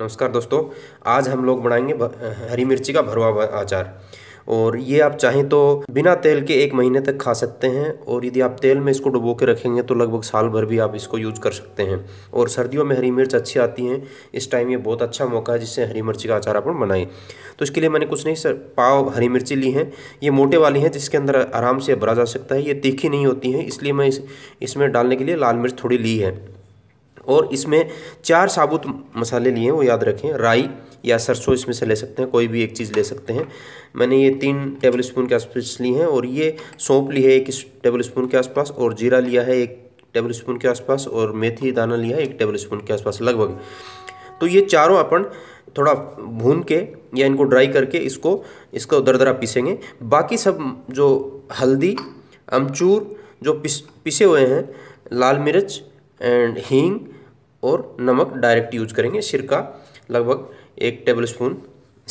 नमस्कार दोस्तों आज हम लोग बनाएंगे हरी मिर्ची का भरवा अचार और ये आप चाहें तो बिना तेल के एक महीने तक खा सकते हैं और यदि आप तेल में इसको डुबो के रखेंगे तो लगभग साल भर भी आप इसको यूज कर सकते हैं और सर्दियों में हरी मिर्च अच्छी आती हैं इस टाइम ये बहुत अच्छा मौका है जिससे हरी मिर्ची का अचार अपन बनाएं तो इसके लिए मैंने कुछ नहीं सर पाव हरी मिर्ची ली हैं ये मोटे वाली हैं जिसके अंदर आराम से भरा जा सकता है ये तीखी नहीं होती हैं इसलिए मैं इस इसमें डालने के लिए लाल मिर्च थोड़ी ली है और इसमें चार साबुत मसाले लिए हैं वो याद रखें राई या सरसों इसमें से ले सकते हैं कोई भी एक चीज़ ले सकते हैं मैंने ये तीन टेबल स्पून के आसपास ली हैं और ये सौंप ली है एक टेबल स्पून के आसपास और जीरा लिया है एक टेबल स्पून के आसपास और मेथी दाना लिया है एक टेबल स्पून के आसपास लगभग तो ये चारों अपन थोड़ा भून के या इनको ड्राई करके इसको इसका दरदरा पीसेंगे बाकी सब जो हल्दी अमचूर जो पिस पिसे हुए हैं लाल मिर्च एंड हींग और नमक डायरेक्ट यूज करेंगे सिरका लगभग एक टेबल स्पून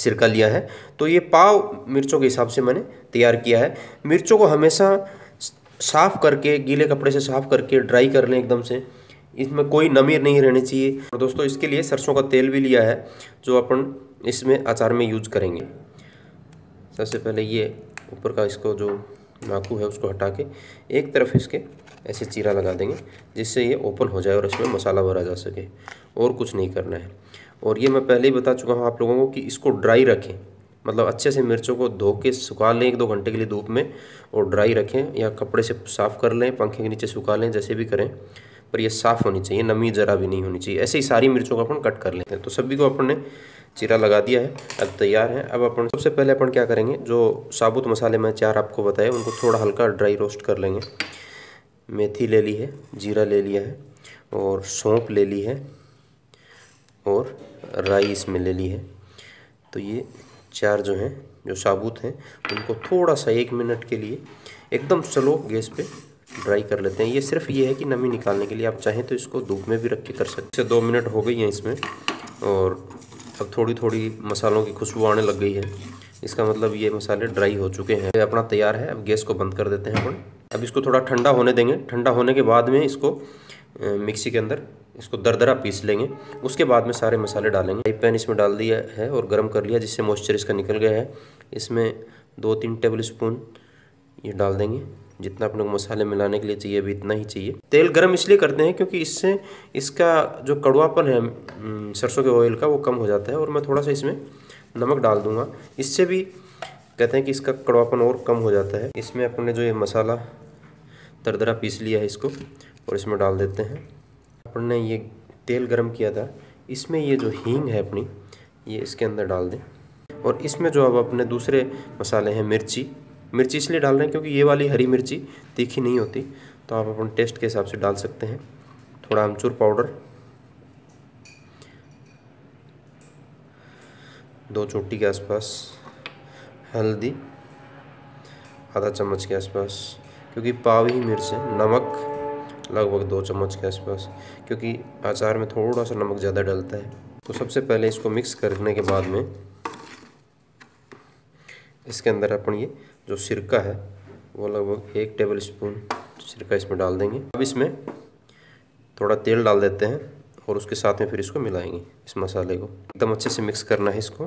सिरका लिया है तो ये पाव मिर्चों के हिसाब से मैंने तैयार किया है मिर्चों को हमेशा साफ़ करके गीले कपड़े से साफ़ करके ड्राई कर लें एकदम से इसमें कोई नमी नहीं रहनी चाहिए और दोस्तों इसके लिए सरसों का तेल भी लिया है जो अपन इसमें अचार में यूज करेंगे सबसे पहले ये ऊपर का इसको जो नाकू है उसको हटा के एक तरफ इसके ऐसे चीरा लगा देंगे जिससे ये ओपन हो जाए और इसमें मसाला भरा जा सके और कुछ नहीं करना है और ये मैं पहले ही बता चुका हूँ आप लोगों को कि इसको ड्राई रखें मतलब अच्छे से मिर्चों को धो के सुखा लें एक दो घंटे के लिए धूप में और ड्राई रखें या कपड़े से साफ़ कर लें पंखे के नीचे सुखा लें जैसे भी करें पर ये साफ़ होनी चाहिए नमी ज़रा भी नहीं होनी चाहिए ऐसे ही सारी मिर्चों को अपन कट कर लेते हैं तो सभी को अपन ने चीरा लगा दिया है अब तैयार है अब अपन सबसे पहले अपन क्या करेंगे जो साबुत मसाले में चार आपको बताए उनको थोड़ा हल्का ड्राई रोस्ट कर लेंगे मेथी ले ली है जीरा ले लिया है और सौंप ले ली है और राई इसमें ले ली है तो ये चार जो हैं जो साबुत हैं उनको थोड़ा सा एक मिनट के लिए एकदम स्लो गैस पे ड्राई कर लेते हैं ये सिर्फ ये है कि नमी निकालने के लिए आप चाहें तो इसको धूप में भी रख के कर सकते हैं दो मिनट हो गई हैं इसमें और अब थोड़ी थोड़ी मसालों की खुशबू आने लग गई है इसका मतलब ये मसाले ड्राई हो चुके हैं ये अपना तैयार है अब गैस को बंद कर देते हैं अपन अब इसको थोड़ा ठंडा होने देंगे ठंडा होने के बाद में इसको मिक्सी के अंदर इसको दरदरा पीस लेंगे उसके बाद में सारे मसाले डालेंगे एक पैन इसमें डाल दिया है और गर्म कर लिया जिससे मॉइस्चर इसका निकल गया है इसमें दो तीन टेबल स्पून ये डाल देंगे जितना अपने को मसाले मिलाने के लिए चाहिए अभी इतना ही चाहिए तेल गर्म इसलिए करते हैं क्योंकि इससे इसका जो कड़वापन है हम्म, सरसों के ऑयल का वो कम हो जाता है और मैं थोड़ा सा इसमें नमक डाल दूंगा इससे भी कहते हैं कि इसका कड़वापन और कम हो जाता है इसमें अपने जो ये मसाला दरदरा पीस लिया है इसको और इसमें डाल देते हैं अपन ने ये तेल गर्म किया था इसमें ये जो हींग है अपनी ये इसके अंदर डाल दें और इसमें जो अब अपने दूसरे मसाले हैं मिर्ची मिर्ची इसलिए डाल रहे हैं क्योंकि ये वाली हरी मिर्ची तीखी नहीं होती तो आप अपन टेस्ट के हिसाब से डाल सकते हैं थोड़ा अमचूर पाउडर दो चोटी के आसपास हल्दी आधा चम्मच के आसपास क्योंकि पाव ही मिर्च है नमक लगभग दो चम्मच के आसपास क्योंकि अचार में थोड़ा सा नमक ज़्यादा डलता है तो सबसे पहले इसको मिक्स करने के बाद में इसके अंदर अपन ये जो सिरका है वो लगभग एक टेबल स्पून सिरका इसमें डाल देंगे अब इसमें थोड़ा तेल डाल देते हैं और उसके साथ में फिर इसको मिलाएंगे इस मसाले को एकदम अच्छे से मिक्स करना है इसको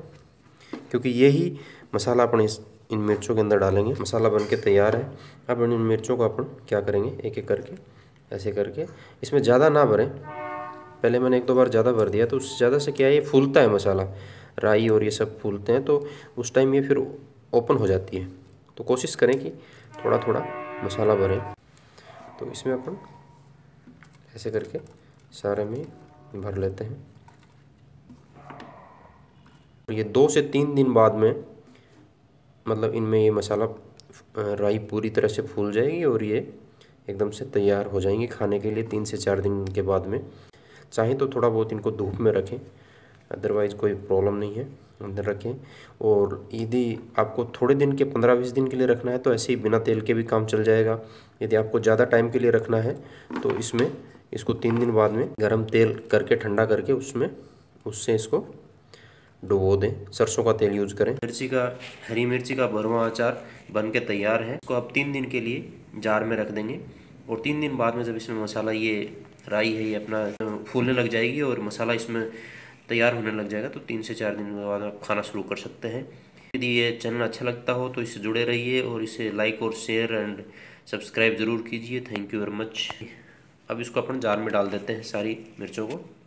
क्योंकि यही मसाला अपन इस इन मिर्चों के अंदर डालेंगे मसाला बन के तैयार है अब इन मिर्चों को अपन क्या करेंगे एक एक करके ऐसे करके इसमें ज़्यादा ना भरें पहले मैंने एक दो बार ज़्यादा भर दिया तो उससे ज़्यादा से क्या है ये फूलता है मसाला राई और ये सब फूलते हैं तो उस टाइम ये फिर ओपन हो जाती है तो कोशिश करें कि थोड़ा थोड़ा मसाला भरें तो इसमें अपन ऐसे करके सारे में भर लेते हैं और ये दो से तीन दिन बाद में मतलब इनमें ये मसाला राई पूरी तरह से फूल जाएगी और ये एकदम से तैयार हो जाएंगी खाने के लिए तीन से चार दिन के बाद में चाहे तो थोड़ा बहुत इनको धूप में रखें अदरवाइज़ कोई प्रॉब्लम नहीं है अंदर रखें और यदि आपको थोड़े दिन के पंद्रह बीस दिन के लिए रखना है तो ऐसे ही बिना तेल के भी काम चल जाएगा यदि आपको ज़्यादा टाइम के लिए रखना है तो इसमें इसको तीन दिन बाद में गर्म तेल करके ठंडा करके उसमें उससे इसको डुबो दें सरसों का तेल यूज करें मिर्ची का हरी मिर्ची का भरवा अचार बन के तैयार है इसको आप तीन दिन के लिए जार में रख देंगे और तीन दिन बाद में जब इसमें मसाला ये राई है ये अपना फूलने लग जाएगी और मसाला इसमें तैयार होने लग जाएगा तो तीन से चार दिन के बाद आप खाना शुरू कर सकते हैं यदि ये चैनल अच्छा लगता हो तो इससे जुड़े रहिए और इसे लाइक और शेयर एंड सब्सक्राइब ज़रूर कीजिए थैंक यू वेरी मच अब इसको अपन जार में डाल देते हैं सारी मिर्चों को